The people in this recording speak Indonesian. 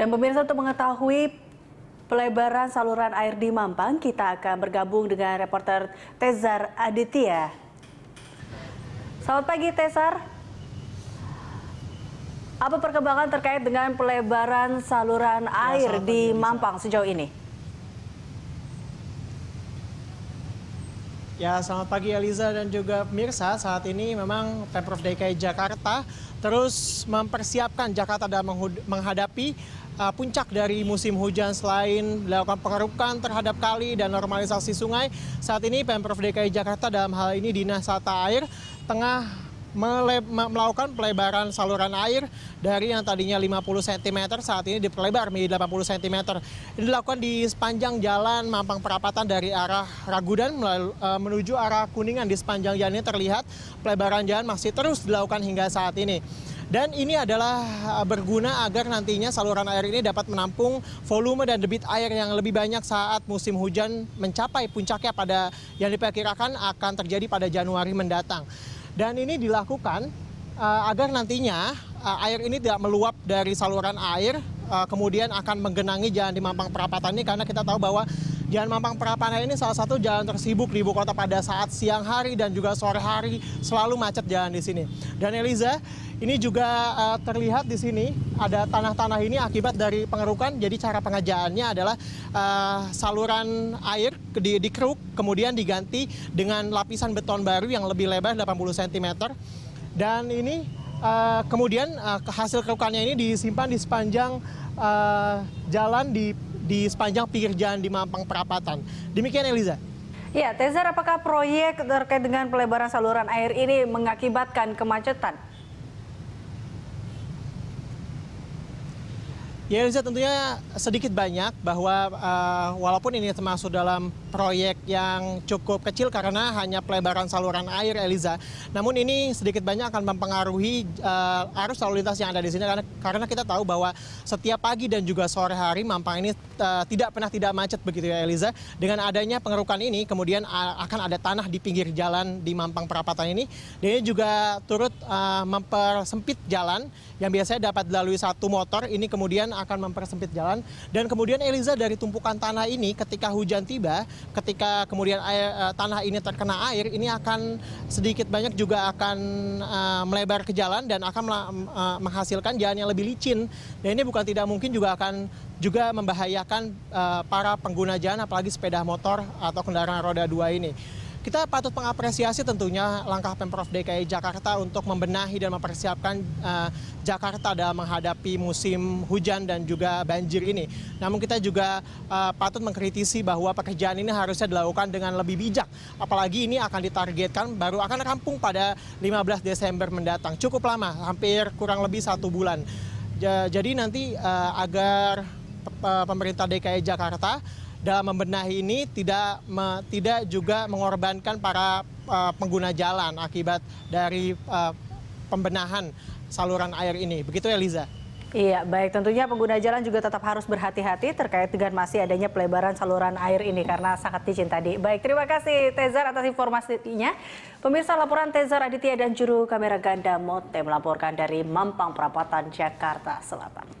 Dan pemirsa untuk mengetahui pelebaran saluran air di Mampang, kita akan bergabung dengan reporter Tezar Aditya. Selamat pagi Tezar. Apa perkembangan terkait dengan pelebaran saluran ya, air ya, di pagi, Mampang sejauh ini? Ya, selamat pagi Eliza dan juga pemirsa. Saat ini memang Pemprov DKI Jakarta terus mempersiapkan Jakarta dalam menghadapi uh, puncak dari musim hujan selain dilakukan pengerukan terhadap kali dan normalisasi sungai, saat ini Pemprov DKI Jakarta dalam hal ini Dinas Tata Air tengah melakukan pelebaran saluran air dari yang tadinya 50 cm saat ini diperlebar menjadi 80 cm. Ini dilakukan di sepanjang jalan Mampang Perapatan dari arah Ragudan uh, menuju arah Kuningan di sepanjang jalan ini terlihat pelebaran jalan masih terus dilakukan hingga saat ini. Dan ini adalah eh, berguna agar nantinya saluran air ini dapat menampung volume dan debit air yang lebih banyak saat musim hujan mencapai puncaknya pada yang diperkirakan akan terjadi pada Januari mendatang. Dan ini dilakukan uh, agar nantinya uh, air ini tidak meluap dari saluran air, uh, kemudian akan menggenangi jalan di Mampang Perapatan ini karena kita tahu bahwa Jalan Mampang Prapana ini salah satu jalan tersibuk di ibu kota pada saat siang hari dan juga sore hari selalu macet jalan di sini. Dan Eliza, ini juga uh, terlihat di sini ada tanah-tanah ini akibat dari pengerukan. Jadi cara pengajaannya adalah uh, saluran air di dikeruk kemudian diganti dengan lapisan beton baru yang lebih lebar 80 cm. Dan ini uh, kemudian uh, hasil kerukannya ini disimpan di sepanjang uh, jalan di di sepanjang pinggir jalan di Mampang Perapatan. Demikian Eliza. Ya, Tezar, apakah proyek terkait dengan pelebaran saluran air ini mengakibatkan kemacetan? Ya, Eliza, tentunya sedikit banyak bahwa uh, walaupun ini termasuk dalam proyek yang cukup kecil karena hanya pelebaran saluran air, Eliza. Namun ini sedikit banyak akan mempengaruhi uh, arus lalu lintas yang ada di sini karena, karena kita tahu bahwa setiap pagi dan juga sore hari Mampang ini uh, tidak pernah tidak macet begitu ya Eliza. Dengan adanya pengerukan ini kemudian eh, akan ada tanah di pinggir jalan di Mampang Perapatan ini. Dan ini juga turut uh, mempersempit jalan yang biasanya dapat dilalui satu motor ini kemudian akan mempersempit jalan dan kemudian Eliza dari tumpukan tanah ini ketika hujan tiba ketika kemudian air, eh, tanah ini terkena air, ini akan sedikit banyak juga akan eh, melebar ke jalan dan akan eh, menghasilkan jalan yang lebih licin. Dan ini bukan tidak mungkin juga akan juga membahayakan para pengguna jalan, apalagi sepeda motor atau kendaraan roda dua ini kita patut mengapresiasi tentunya langkah Pemprov DKI Jakarta untuk membenahi dan mempersiapkan uh, Jakarta dalam menghadapi musim hujan dan juga banjir ini. Namun kita juga uh, patut mengkritisi bahwa pekerjaan ini harusnya dilakukan dengan lebih bijak. Apalagi ini akan ditargetkan baru akan rampung pada 15 Desember mendatang. Cukup lama, hampir kurang lebih satu bulan. Jadi nanti uh, agar pemerintah DKI Jakarta dalam membenahi ini tidak tidak juga mengorbankan para eh, pengguna jalan akibat dari eh, pembenahan saluran air ini. Begitu ya Liza? Iya, baik. Tentunya pengguna jalan juga tetap harus berhati-hati terkait dengan masih adanya pelebaran saluran air ini karena sangat licin tadi. Baik, terima kasih Tezar atas informasinya. Pemirsa laporan Tezar Aditya dan juru kamera ganda Mote melaporkan dari Mampang Perapatan, Jakarta Selatan.